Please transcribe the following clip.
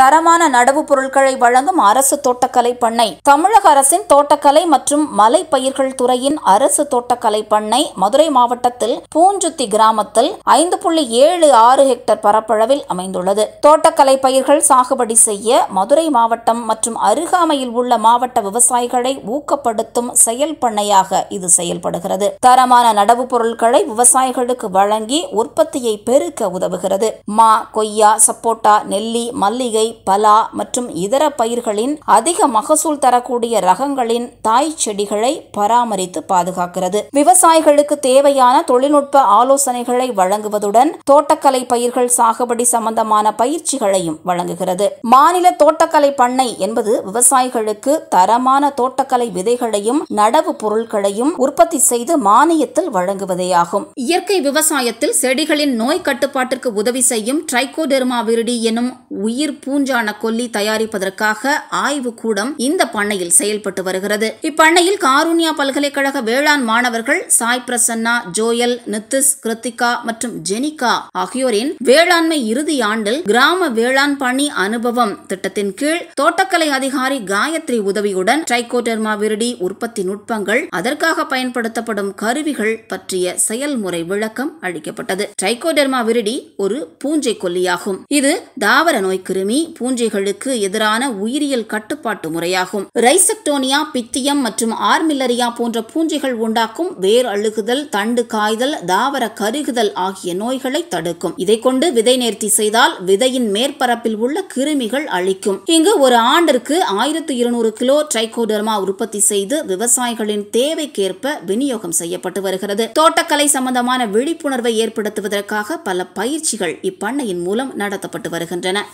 தரமான நடவு பொருட்களை வழங்கும் அரசு தோட்டக்கலை பண்ணை தமிழக அரசின் தோட்டக்கலை மற்றும் மலை பயிர்கள் துறையின் அரசு தோட்டக்கலை பண்ணை மதுரை மாவட்டத்தில் பூஞ்சுத்தி கிராமத்தில் ஐந்து புள்ளி ஏழு ஆறு ஹெக்டர் பரப்பளவில் அமைந்துள்ளது தோட்டக்கலை பயிர்கள் சாகுபடி செய்ய மதுரை மாவட்டம் மற்றும் அருகாமையில் உள்ள மாவட்ட விவசாயிகளை ஊக்கப்படுத்தும் செயல் பண்ணையாக இது செயல்படுகிறது தரமான நடவு பொருட்களை விவசாயிகளுக்கு வழங்கி உற்பத்தியை பெருக்க உதவுகிறது மா கொய்யா சப்போட்டா நெல்லி மல்லிகை வாழை பலா மற்றும் இதர பயிர்களின் அதிக மகசூல் தரக்கூடிய ரகங்களின் தாய் செடிகளை பராமரித்து பாதுகாக்கிறது விவசாயிகளுக்கு தேவையான தொழில்நுட்ப ஆலோசனைகளை வழங்குவதுடன் தோட்டக்கலை பயிர்கள் சாகுபடி சம்பந்தமான பயிற்சிகளையும் வழங்குகிறது மாநில தோட்டக்கலை பண்ணை என்பது விவசாயிகளுக்கு தரமான தோட்டக்கலை விதைகளையும் நடவு பொருட்களையும் உற்பத்தி செய்து மானியத்தில் வழங்குவதேயாகும் இயற்கை விவசாயத்தில் செடிகளின் நோய் கட்டுப்பாட்டிற்கு உதவி செய்யும் டிரைகோடெர்மா விருடி எனும் உயிர் பூ பூஞ்சான கொல்லி தயாரிப்பதற்காக ஆய்வு கூடம் இந்த பண்ணையில் செயல்பட்டு வருகிறது இப்பண்ணையில் காரூன்யா பல்கலைக்கழக வேளாண் மாணவர்கள் சாய் பிரசன்னா ஜோயல் நித்திஸ் கிருத்திகா மற்றும் ஜெனிகா ஆகியோரின் வேளாண்மை இறுதி ஆண்டில் கிராம வேளாண் பணி அனுபவம் திட்டத்தின் கீழ் தோட்டக்கலை அதிகாரி காயத்ரி உதவியுடன் ட்ரைகோடெர்மா விருடி உற்பத்தி நுட்பங்கள் அதற்காக பயன்படுத்தப்படும் கருவிகள் பற்றிய செயல்முறை விளக்கம் அளிக்கப்பட்டது ட்ரைகோடெர்மா விருடி ஒரு பூஞ்சை கொல்லியாகும் இது தாவர நோய் கிருமி பூஞ்சைகளுக்கு எதிரான உயிரியல் கட்டுப்பாட்டு முறையாகும் ரைசக்டோனியா பித்தியம் மற்றும் ஆர்மில்லரியா போன்ற பூஞ்சைகள் உண்டாக்கும் வேர் அழுகுதல் தண்டு காய்தல் தாவர கருகுதல் ஆகிய நோய்களை தடுக்கும் இதை கொண்டு விதை நேர்த்தி செய்தால் விதையின் மேற்பரப்பில் உள்ள கிருமிகள் அழிக்கும் இங்கு ஒரு ஆண்டிற்கு ஆயிரத்து இருநூறு கிலோ ட்ரைகோடர்மா உற்பத்தி செய்து விவசாயிகளின் தேவைக்கேற்ப விநியோகம் செய்யப்பட்டு வருகிறது தோட்டக்கலை சம்பந்தமான விழிப்புணர்வை ஏற்படுத்துவதற்காக பல பயிற்சிகள் இப்பண்ணையின் மூலம் நடத்தப்பட்டு வருகின்றன